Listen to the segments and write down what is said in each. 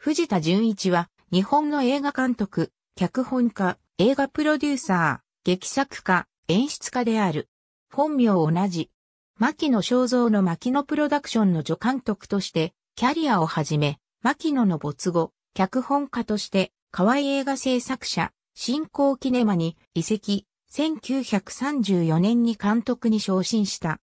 藤田純一は、日本の映画監督、脚本家、映画プロデューサー、劇作家、演出家である。本名同じ。牧野正造の牧野プロダクションの助監督として、キャリアをはじめ、牧野の没後、脚本家として、河合映画制作者、新興キネマに移籍、1934年に監督に昇進した。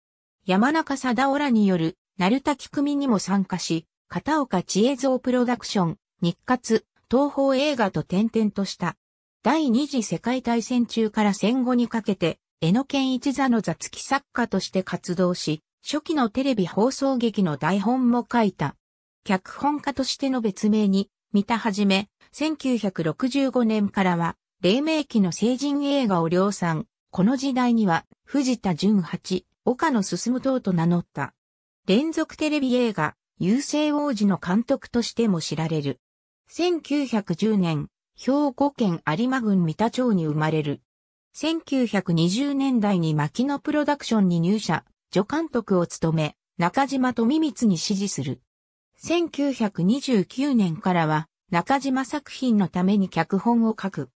山中貞夫らによる、鳴滝組にも参加し、片岡千恵蔵プロダクション、日活、東方映画と転々とした。第二次世界大戦中から戦後にかけて、江野健一座の座付き作家として活動し、初期のテレビ放送劇の台本も書いた。脚本家としての別名に、見たはじめ、1965年からは、黎明期の成人映画を量産。この時代には、藤田淳八、岡野進等と名乗った。連続テレビ映画、優勢王子の監督としても知られる。1910年、兵庫県有馬郡三田町に生まれる。1920年代に牧野プロダクションに入社、助監督を務め、中島富光に支持する。1929年からは、中島作品のために脚本を書く。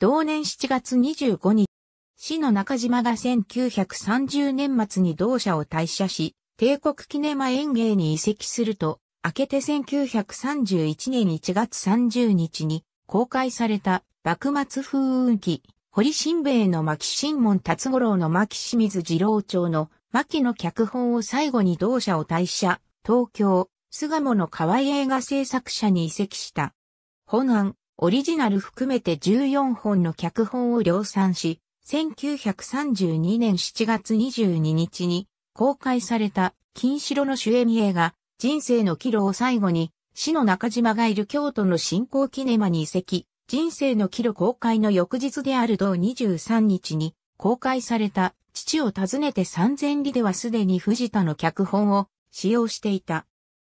同年7月25日、市の中島が1930年末に同社を退社し、帝国キネマ園芸に移籍すると、明けて1931年1月30日に公開された幕末風雲記、堀新兵衛の牧新門達五郎の牧清水二郎町の牧の脚本を最後に同社を退社、東京、巣鴨の河合映画制作者に移籍した。本案、オリジナル含めて14本の脚本を量産し、1932年7月22日に公開された金城の主演映画、人生の岐路を最後に、市の中島がいる京都の新興キネマに移籍、人生の岐路公開の翌日である同23日に公開された父を訪ねて三千里ではすでに藤田の脚本を使用していた。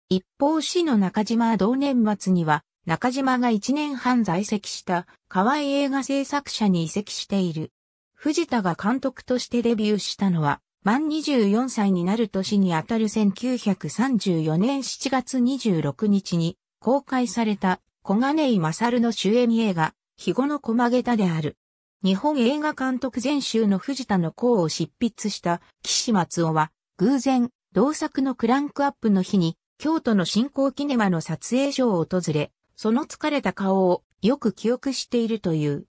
一方市の中島は同年末には中島が1年半在籍した河合映画制作者に移籍している。藤田が監督としてデビューしたのは満24歳になる年にあたる1934年7月26日に公開された小金井勝の主演映画、日後の駒げたである。日本映画監督全集の藤田の功を執筆した岸松尾は、偶然、同作のクランクアップの日に、京都の新興キネマの撮影所を訪れ、その疲れた顔をよく記憶しているという。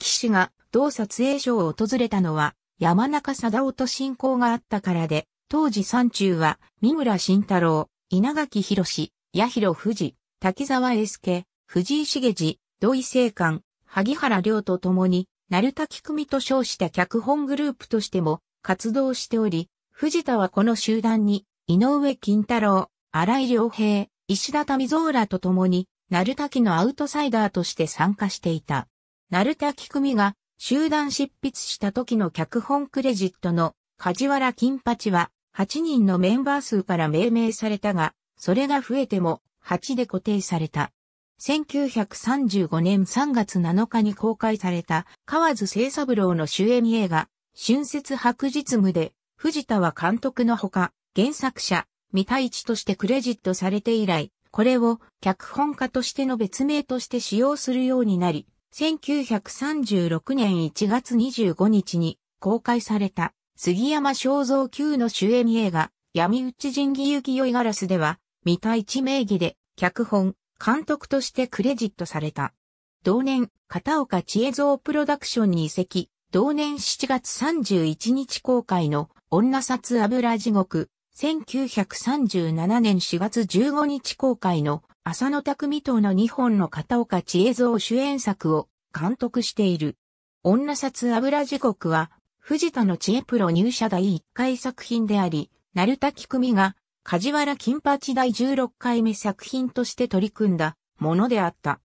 岸が同撮影所を訪れたのは、山中貞夫と親交があったからで、当時山中は、三村慎太郎、稲垣博士、八広富士、滝沢英介、藤井茂次、土井聖寛、萩原良と共に、鳴滝組と称した脚本グループとしても活動しており、藤田はこの集団に、井上金太郎、荒井良平、石田民蔵らと共に、鳴滝のアウトサイダーとして参加していた。鳴滝組が集団執筆した時の脚本クレジットの梶原金八は8人のメンバー数から命名されたが、それが増えても8で固定された。1935年3月7日に公開された河津清三郎の主演映画、春節白日夢で、藤田は監督のほか、原作者、三田一としてクレジットされて以来、これを脚本家としての別名として使用するようになり、1936年1月25日に公開された杉山正蔵級の主演映画闇討ち人義行酔いガラスでは未田地名義で脚本、監督としてクレジットされた。同年、片岡千恵蔵プロダクションに移籍、同年7月31日公開の女札油地獄、1937年4月15日公開の浅野匠等の2本の片岡千恵蔵主演作を監督している。女札油時刻は、藤田の知恵プロ入社第1回作品であり、鳴滝組が、梶原金八第16回目作品として取り組んだものであった。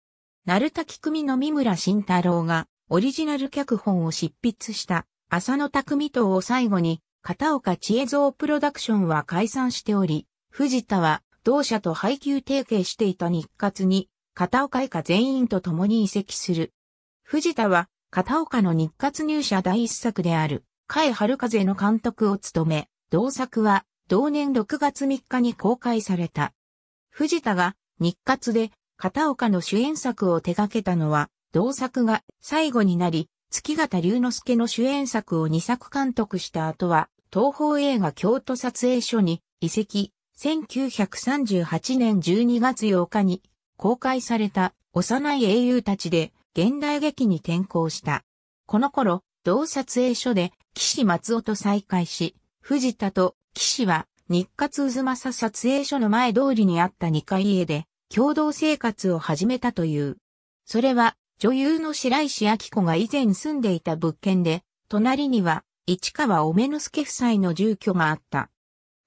鳴滝組の三村慎太郎が、オリジナル脚本を執筆した浅野匠等を最後に片岡千恵蔵プロダクションは解散しており、藤田は同社と配給提携していた日活に、片岡以下全員と共に移籍する。藤田は、片岡の日活入社第一作である、海春風の監督を務め、同作は、同年6月3日に公開された。藤田が、日活で、片岡の主演作を手掛けたのは、同作が最後になり、月形龍之介の主演作を2作監督した後は、東宝映画京都撮影所に移籍、1938年12月8日に公開された幼い英雄たちで現代劇に転向した。この頃、同撮影所で岸松夫と再会し、藤田と岸は日活渦政撮影所の前通りにあった2階家で共同生活を始めたという。それは女優の白石明子が以前住んでいた物件で、隣には市川おめのすけ夫妻の住居があった。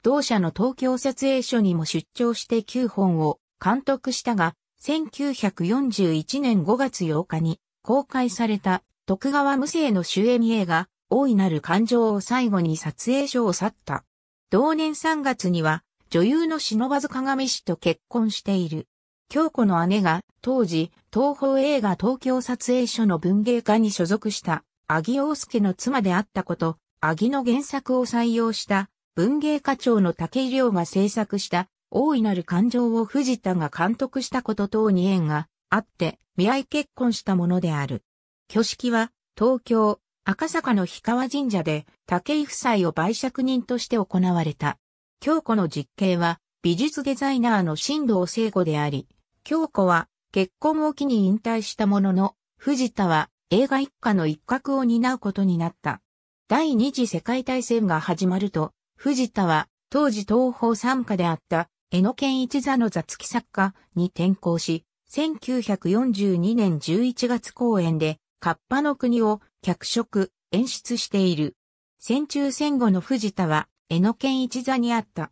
同社の東京撮影所にも出張して9本を監督したが、1941年5月8日に公開された徳川無生の主演映画、大いなる感情を最後に撮影所を去った。同年3月には女優の忍ばず鏡氏と結婚している。京子の姉が当時東宝映画東京撮影所の文芸家に所属した阿木陽介の妻であったこと、阿木の原作を採用した文芸課長の竹井亮が制作した大いなる感情を藤田が監督したこと等に縁があって見合い結婚したものである。挙式は東京赤坂の氷川神社で竹井夫妻を売借人として行われた。京子の実刑は美術デザイナーの新藤聖子であり、京子は結婚を機に引退したものの、藤田は映画一家の一角を担うことになった。第二次世界大戦が始まると、藤田は、当時東方参加であった、江野県一座の座付き作家に転校し、1942年11月公演で、カッパの国を脚色、演出している。戦中戦後の藤田は、江野県一座にあった。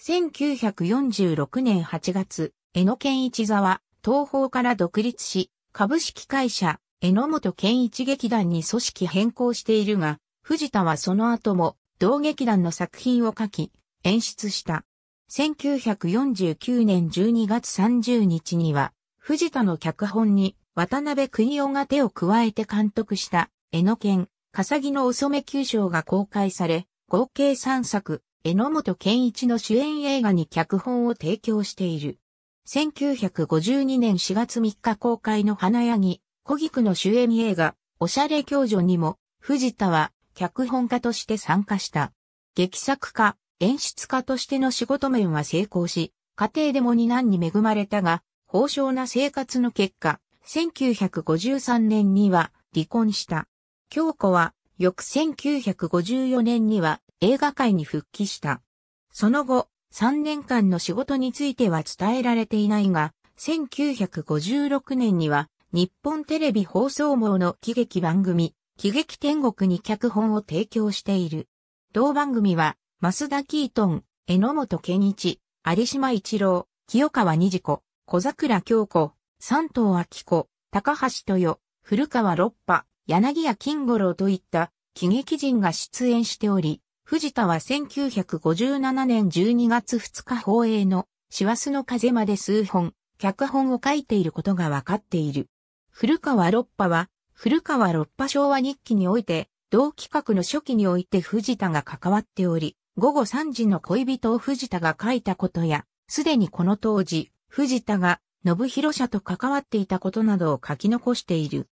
1946年8月、江野県一座は、東方から独立し、株式会社、江野本健一劇団に組織変更しているが、藤田はその後も同劇団の作品を書き、演出した。1949年12月30日には、藤田の脚本に渡辺邦夫が手を加えて監督した、江ノ剣、笠木のお染旧章が公開され、合計3作、榎本健一の主演映画に脚本を提供している。1952年4月3日公開の花柳、小菊の主演映画、おしゃれ教女にも、藤田は脚本家として参加した。劇作家、演出家としての仕事面は成功し、家庭でも二男に恵まれたが、豊昇な生活の結果、1953年には離婚した。京子は、翌1954年には映画界に復帰した。その後、3年間の仕事については伝えられていないが、1956年には日本テレビ放送網の喜劇番組、喜劇天国に脚本を提供している。同番組は、増田キートン、榎本健一、有島一郎、清川二次子、小桜京子、三藤明子、高橋豊、古川六波、柳谷金五郎といった喜劇人が出演しており、藤田は1957年12月2日放映の、師走の風まで数本、脚本を書いていることがわかっている。古川六波は、古川六波昭和日記において、同企画の初期において藤田が関わっており、午後3時の恋人を藤田が書いたことや、すでにこの当時、藤田が信弘社と関わっていたことなどを書き残している。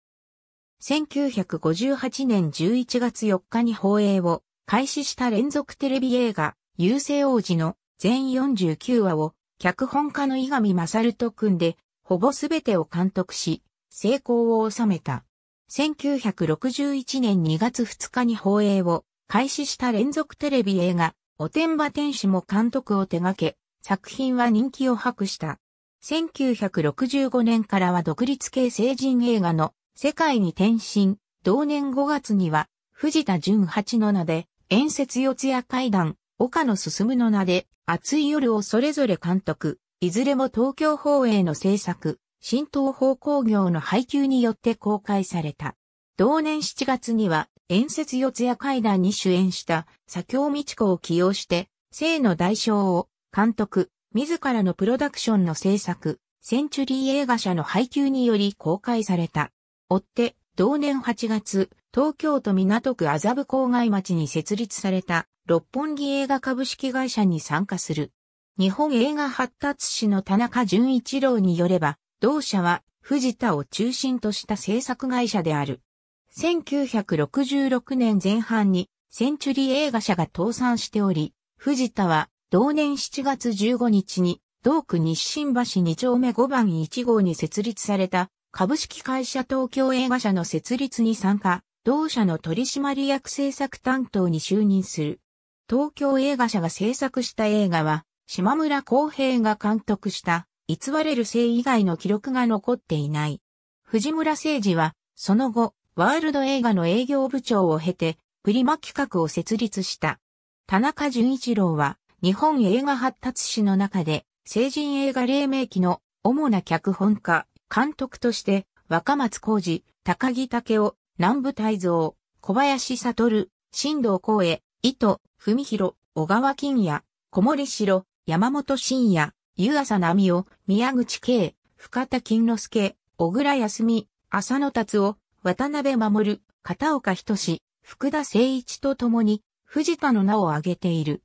1958年11月4日に放映を開始した連続テレビ映画、優勢王子の全49話を脚本家の伊上勝と組んで、ほぼすべてを監督し、成功を収めた。1961年2月2日に放映を開始した連続テレビ映画、おてんば天使も監督を手掛け、作品は人気を博した。1965年からは独立系成人映画の世界に転身、同年5月には藤田淳八の名で、演説四谷階段、岡野進むの名で、熱い夜をそれぞれ監督、いずれも東京放映の制作、新東方工業の配給によって公開された。同年7月には、演説四谷階段に主演した左京美智子を起用して、生の代償を、監督、自らのプロダクションの制作、センチュリー映画社の配給により公開された。追って、同年8月、東京都港区麻布郊外町に設立された六本木映画株式会社に参加する。日本映画発達史の田中淳一郎によれば、同社は藤田を中心とした制作会社である。1966年前半にセンチュリー映画社が倒産しており、藤田は同年7月15日に同区日新橋2丁目5番1号に設立された株式会社東京映画社の設立に参加、同社の取締役制作担当に就任する。東京映画社が制作した映画は、島村公平が監督した偽れる性以外の記録が残っていない。藤村誠二は、その後、ワールド映画の営業部長を経て、プリマ企画を設立した。田中淳一郎は、日本映画発達史の中で、成人映画黎明期の主な脚本家、監督として、若松浩二、高木武雄、南部泰蔵、小林悟、新藤光栄、藤、文弘、小川金也、小森城、山本慎也、湯浅波美宮口圭、深田金之助、小倉康美、浅野達夫、渡辺守、片岡仁福田誠一と共に、藤田の名を挙げている。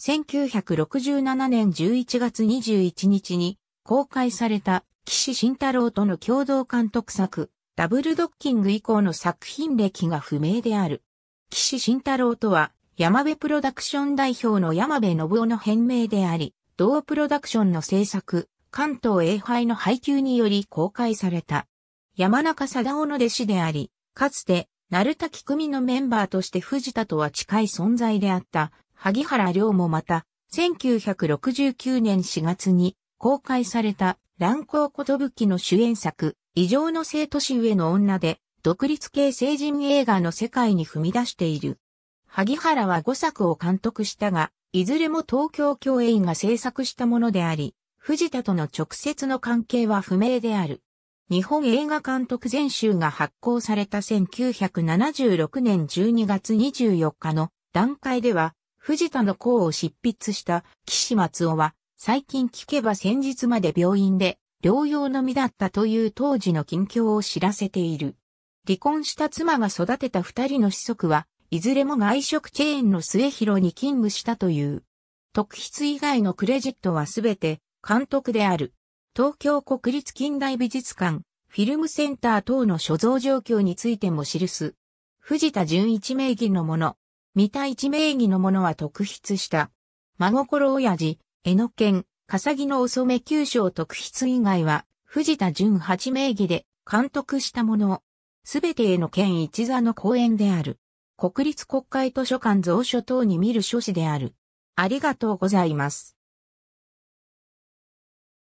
1967年11月21日に公開された岸慎太郎との共同監督作、ダブルドッキング以降の作品歴が不明である。岸慎太郎とは、山部プロダクション代表の山部信夫の変名であり、同プロダクションの制作、関東英杯の配給により公開された。山中貞夫の弟子であり、かつて、鳴滝組のメンバーとして藤田とは近い存在であった、萩原亮もまた、1969年4月に公開された乱ぶ寿の主演作、異常の生年上の女で、独立系成人映画の世界に踏み出している。萩原は5作を監督したが、いずれも東京共栄が制作したものであり、藤田との直接の関係は不明である。日本映画監督全集が発行された1976年12月24日の段階では、藤田の功を執筆した岸松尾は、最近聞けば先日まで病院で療養の身だったという当時の近況を知らせている。離婚した妻が育てた二人の子息は、いずれも外食チェーンの末広に勤務したという。特筆以外のクレジットはすべて監督である。東京国立近代美術館、フィルムセンター等の所蔵状況についても記す。藤田純一名義のもの、三田一名義のものは特筆した。真心親父、江野県、笠木のお染九章特筆以外は、藤田純八名義で監督したもの、すべてへの県一座の公演である。国立国会図書館蔵書等に見る書誌である。ありがとうございます。